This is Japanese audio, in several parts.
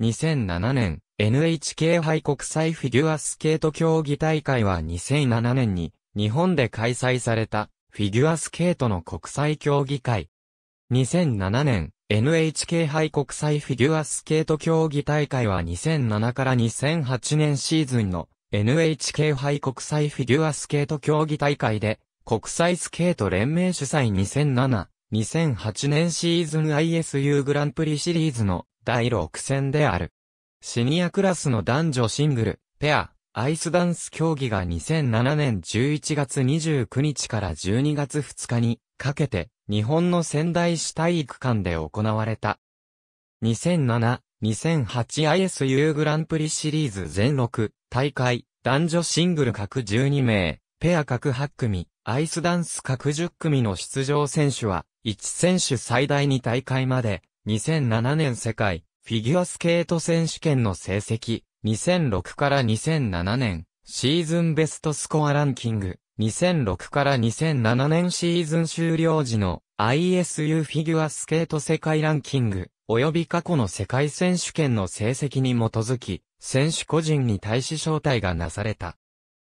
2007年、NHK 杯国際フィギュアスケート競技大会は2007年に日本で開催されたフィギュアスケートの国際競技会。2007年、NHK 杯国際フィギュアスケート競技大会は2007から2008年シーズンの NHK 杯国際フィギュアスケート競技大会で国際スケート連盟主催2007、2008年シーズン ISU グランプリシリーズの第6戦である。シニアクラスの男女シングル、ペア、アイスダンス競技が2007年11月29日から12月2日にかけて日本の仙台市体育館で行われた。2007、2008ISU グランプリシリーズ全6大会、男女シングル各12名、ペア各8組、アイスダンス各10組の出場選手は、1選手最大2大会まで2007年世界フィギュアスケート選手権の成績、2006から2007年シーズンベストスコアランキング、2006から2007年シーズン終了時の ISU フィギュアスケート世界ランキング、及び過去の世界選手権の成績に基づき、選手個人に対し招待がなされた。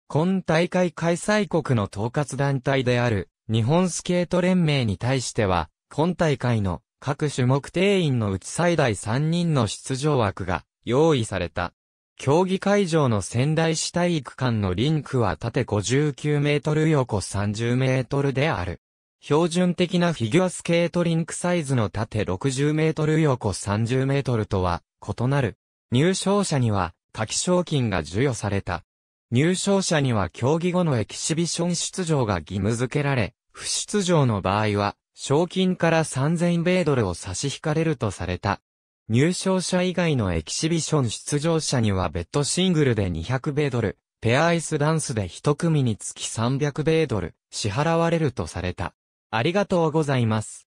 今大会開催国の統括団体である、日本スケート連盟に対しては、今大会の各種目定員のうち最大3人の出場枠が用意された。競技会場の仙台市体育館のリンクは縦59メートル横30メートルである。標準的なフィギュアスケートリンクサイズの縦60メートル横30メートルとは異なる。入賞者には下記賞金が授与された。入賞者には競技後のエキシビション出場が義務付けられ、不出場の場合は賞金から3000米ドルを差し引かれるとされた。入賞者以外のエキシビション出場者には別途シングルで200米ドル、ペアアイスダンスで1組につき300米ドル支払われるとされた。ありがとうございます。